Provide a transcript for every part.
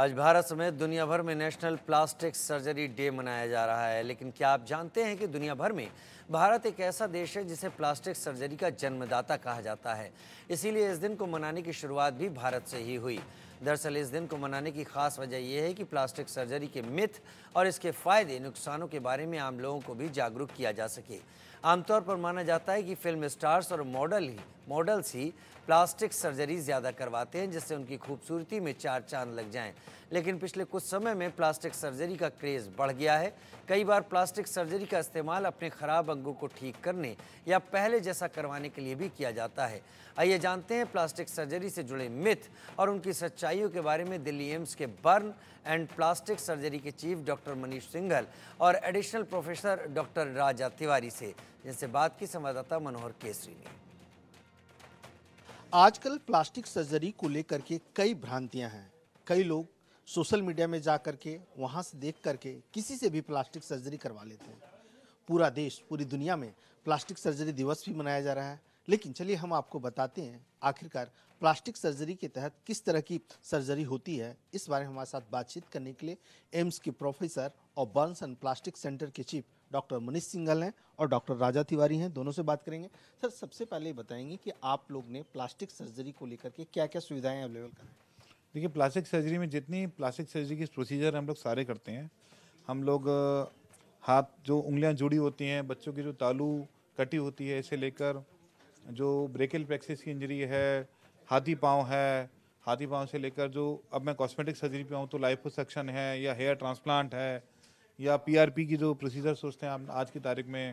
आज भारत समेत दुनिया भर में नेशनल प्लास्टिक सर्जरी डे मनाया जा रहा है लेकिन क्या आप जानते हैं कि दुनिया भर में भारत एक ऐसा देश है जिसे प्लास्टिक सर्जरी का जन्मदाता कहा जाता है इसीलिए इस दिन को मनाने की शुरुआत भी भारत से ही हुई दरअसल इस दिन को मनाने की खास वजह यह है कि प्लास्टिक सर्जरी के मिथ और इसके फ़ायदे नुकसानों के बारे में आम लोगों को भी जागरूक किया जा सके आमतौर पर माना जाता है कि फिल्म स्टार्स और मॉडल ही मॉडल्स ही प्लास्टिक सर्जरी ज़्यादा करवाते हैं जिससे उनकी खूबसूरती में चार चांद लग जाएं लेकिन पिछले कुछ समय में प्लास्टिक सर्जरी का क्रेज़ बढ़ गया है कई बार प्लास्टिक सर्जरी का इस्तेमाल अपने ख़राब अंगों को ठीक करने या पहले जैसा करवाने के लिए भी किया जाता है आइए जानते हैं प्लास्टिक सर्जरी से जुड़े मिथ और उनकी सच्चाइयों के बारे में दिल्ली एम्स के बर्न एंड प्लास्टिक सर्जरी के चीफ डॉक्टर मनीष सिंघल और additional professor doctor Raja Tiwari से जिनसे बात की संवाददाता मनोहर केसरी ने आजकल प्लास्टिक सर्जरी को लेकर के कई भ्रांतियां हैं कई लोग सोशल मीडिया में जा करके वहाँ से देख करके किसी से भी प्लास्टिक सर्जरी करवा लेते हैं पूरा देश पूरी दुनिया में प्लास्टिक सर्जरी दिवस भी मनाया जा रहा है लेकिन चलिए हम आपको बताते हैं आखिरकार प्लास्टिक सर्जरी के तहत किस तरह की सर्जरी होती है इस बारे में हमारे साथ बातचीत करने के लिए एम्स के प्रोफेसर और बर्न्स एंड प्लास्टिक सेंटर के चीफ डॉक्टर मनीष सिंगल हैं और डॉक्टर राजा तिवारी हैं दोनों से बात करेंगे सर सबसे पहले बताएंगे कि आप लोग ने प्लास्टिक सर्जरी को लेकर के क्या क्या सुविधाएं अवेलेबल कराएँ देखिए प्लास्टिक सर्जरी में जितनी प्लास्टिक सर्जरी की प्रोसीजर हम लोग सारे करते हैं हम लोग हाथ जो उंगलियां जुड़ी होती हैं बच्चों की जो तालू कटी होती है इसे लेकर जो ब्रेकल प्लेक्सिस की इंजरी है हाथी पाँव है हाथी पाँव से लेकर जो अब मैं कॉस्मेटिक सर्जरी पे हूँ तो लाइफ सक्शन है या हेयर ट्रांसप्लांट है या पीआरपी की जो प्रोसीजर सोचते हैं आप आज की तारीख में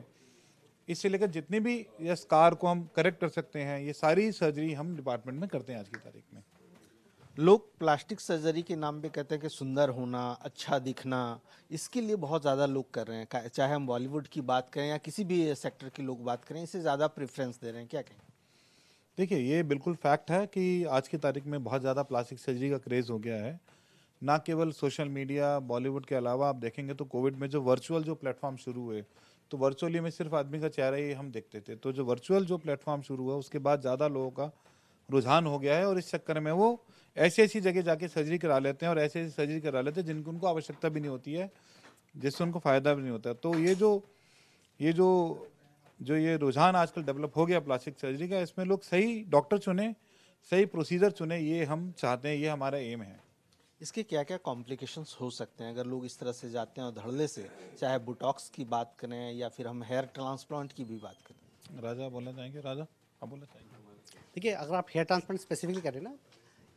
इससे लेकर जितने भी या स्कार को हम करेक्ट कर सकते हैं ये सारी सर्जरी हम डिपार्टमेंट में करते हैं आज की तारीख में लोग प्लास्टिक सर्जरी के नाम पे कहते हैं कि सुंदर होना अच्छा दिखना इसके लिए बहुत ज़्यादा लोग कर रहे हैं चाहे हम बॉलीवुड की बात करें या किसी भी सेक्टर की लोग बात करें इसे ज़्यादा प्रेफरेंस दे रहे हैं क्या कहें देखिए ये बिल्कुल फैक्ट है कि आज की तारीख में बहुत ज़्यादा प्लास्टिक सर्जरी का क्रेज़ हो गया है ना केवल सोशल मीडिया बॉलीवुड के अलावा आप देखेंगे तो कोविड में जो वर्चुअल जो प्लेटफॉर्म शुरू हुए तो वर्चुअली में सिर्फ आदमी का चेहरा ही हम देखते थे तो जो वर्चुअल जो प्लेटफॉर्म शुरू हुआ उसके बाद ज़्यादा लोगों का रुझान हो गया है और इस चक्कर में वो ऐसी ऐसी जगह जाके सर्जरी करा लेते हैं और ऐसी ऐसी सर्जरी करा लेते हैं जिनको उनको आवश्यकता भी नहीं होती है जिससे उनको फ़ायदा भी नहीं होता तो ये जो ये जो जो ये रुझान आजकल डेवलप हो गया प्लास्टिक सर्जरी का इसमें लोग सही डॉक्टर चुने सही प्रोसीजर चुने ये हम चाहते हैं ये हमारा एम है इसके क्या क्या कॉम्प्लिकेशंस हो सकते हैं अगर लोग इस तरह से जाते हैं और धड़ले से चाहे बुटॉक्स की बात करें या फिर हम हेयर ट्रांसप्लांट की भी बात करें राजा बोलना चाहेंगे राजा आप बोलना चाहेंगे देखिए अगर आप हेयर ट्रांसप्लांट स्पेसिफिकली करें ना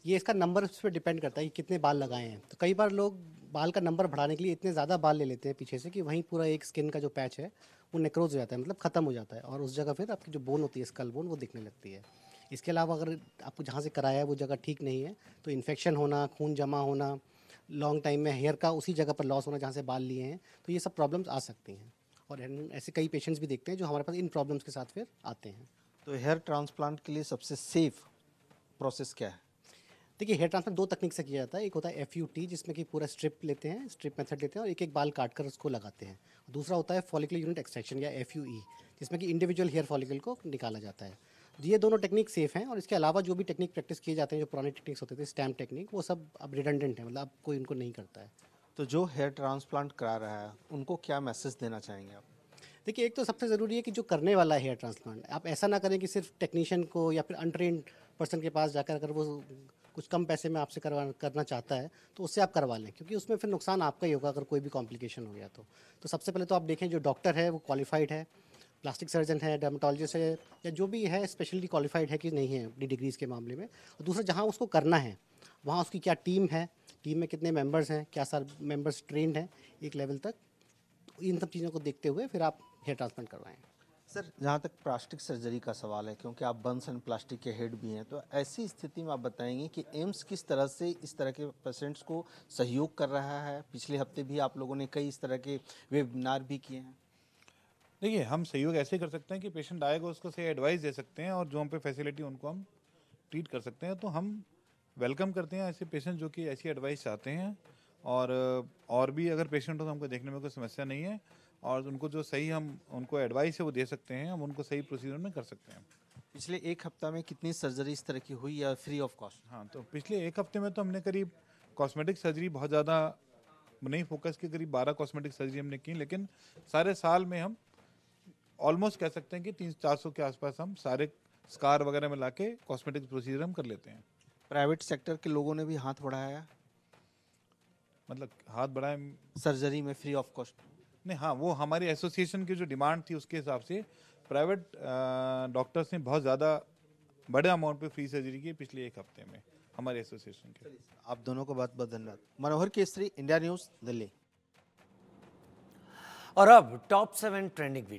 ये इसका नंबर उस पर डिपेंड करता है कि कितने बाल लगाए हैं तो कई बार लोग बाल का नंबर बढ़ाने के लिए इतने ज़्यादा बाल ले लेते हैं पीछे से कि वहीं पूरा एक स्किन का जो पैच है वो नेक्रोज हो जाता है मतलब ख़त्म हो जाता है और उस जगह फिर आपकी जो बोन होती है स्कल बोन वो दिखने लगती है इसके अलावा अगर आपको जहाँ से कराया है वो जगह ठीक नहीं है तो इन्फेक्शन होना खून जमा होना लॉन्ग टाइम में हेयर का उसी जगह पर लॉस होना जहाँ से बाल लिए हैं तो ये सब प्रॉब्लम्स आ सकती हैं और ऐसे कई पेशेंट्स भी देखते हैं जो हमारे पास इन प्रॉब्लम्स के साथ फिर आते हैं तो हेयर ट्रांसप्लांट के लिए सबसे सेफ प्रोसेस क्या है देखिए हेयर ट्रांसप्लांट दो तकनीक से किया जाता है एक होता है एफ यू टी जिसमें कि पूरा स्ट्रिप लेते हैं स्ट्रिप मेथड लेते हैं और एक एक बाल काट कर उसको लगाते हैं दूसरा होता है फॉलिकल यूनिट एक्सट्रैक्शन या एफ यू ई जिसमें कि इंडिविजुअल हेयर फॉलिकल को निकाला जाता है तो ये दोनों टेक्निक सेफ हैं और इसके अलावा जो भी टेक्निक प्रैक्टिस किए जाते हैं जो पुराने टेक्निक्स होते थे स्टैम्प टेक्निक वो सब अब रिडंडेंट है मतलब अब कोई उनको नहीं करता है तो जो हेयर ट्रांसप्लांट करा रहा है उनको क्या मैसेज देना चाहेंगे आप देखिए एक तो सबसे ज़रूरी है कि जो करने वाला है हेयर ट्रांसप्लांट आप ऐसा ना करें कि सिर्फ टेक्नीशियन को या फिर अनट्रेन पर्सन के पास जाकर अगर वो कुछ कम पैसे में आपसे करवा करना चाहता है तो उससे आप करवा लें क्योंकि उसमें फिर नुकसान आपका ही होगा अगर कोई भी कॉम्प्लिकेशन हो गया तो तो सबसे पहले तो आप देखें जो डॉक्टर है वो क्वालिफाइड है प्लास्टिक सर्जन है डर्माटोलॉजिस्ट है या जो भी है स्पेशली क्वालिफाइड है कि नहीं है अपनी डिग्रीज़ के मामले में और दूसरा जहाँ उसको करना है वहाँ उसकी क्या टीम है टीम में कितने मेंबर्स हैं क्या सर मेंबर्स ट्रेंड हैं एक लेवल तक तो इन सब चीज़ों को देखते हुए फिर आप हेयर ट्रांसप्लांट करवाएं सर जहाँ तक प्लास्टिक सर्जरी का सवाल है क्योंकि आप बंस एंड प्लास्टिक के हेड भी हैं तो ऐसी स्थिति में आप बताएंगे कि एम्स किस तरह से इस तरह के पेशेंट्स को सहयोग कर रहा है पिछले हफ्ते भी आप लोगों ने कई इस तरह के वेबिनार भी किए हैं देखिए हम सहयोग ऐसे कर सकते हैं कि पेशेंट आएगा उसको सही एडवाइस दे सकते हैं और जो हम पे फैसिलिटी उनको हम ट्रीट कर सकते हैं तो हम वेलकम करते हैं ऐसे पेशेंट जो कि ऐसी एडवाइस चाहते हैं और और भी अगर पेशेंट हो तो हमको देखने में कोई समस्या नहीं है और उनको जो सही हम उनको एडवाइस है वो दे सकते हैं हम उनको सही प्रोसीजर में कर सकते हैं पिछले एक हफ्ता में कितनी सर्जरी इस तरह की हुई या फ्री ऑफ कॉस्ट हाँ तो पिछले एक हफ्ते में तो हमने करीब कॉस्मेटिक सर्जरी बहुत ज़्यादा नहीं फोकस के करीब बारह कॉस्मेटिक सर्जरी हमने की लेकिन सारे साल में हम ऑलमोस्ट कह सकते हैं कि तीन चार सौ के आसपास हम सारे स्कार वगैरह में ला के कॉस्मेटिक प्रोसीजर हम कर लेते हैं प्राइवेट सेक्टर के लोगों ने भी हाथ बढ़ाया मतलब हाथ बढ़ाए सर्जरी में फ्री ऑफ कॉस्ट नहीं हाँ वो हमारी एसोसिएशन की जो डिमांड थी उसके हिसाब से प्राइवेट डॉक्टर्स ने बहुत ज़्यादा बड़े अमाउंट पे फ्री सर्जरी की पिछले एक हफ्ते में हमारे एसोसिएशन के आप दोनों को बहुत बहुत धन्यवाद मनोहर केसरी इंडिया न्यूज़ दिल्ली और अब टॉप सेवन ट्रेंडिंग वीडियो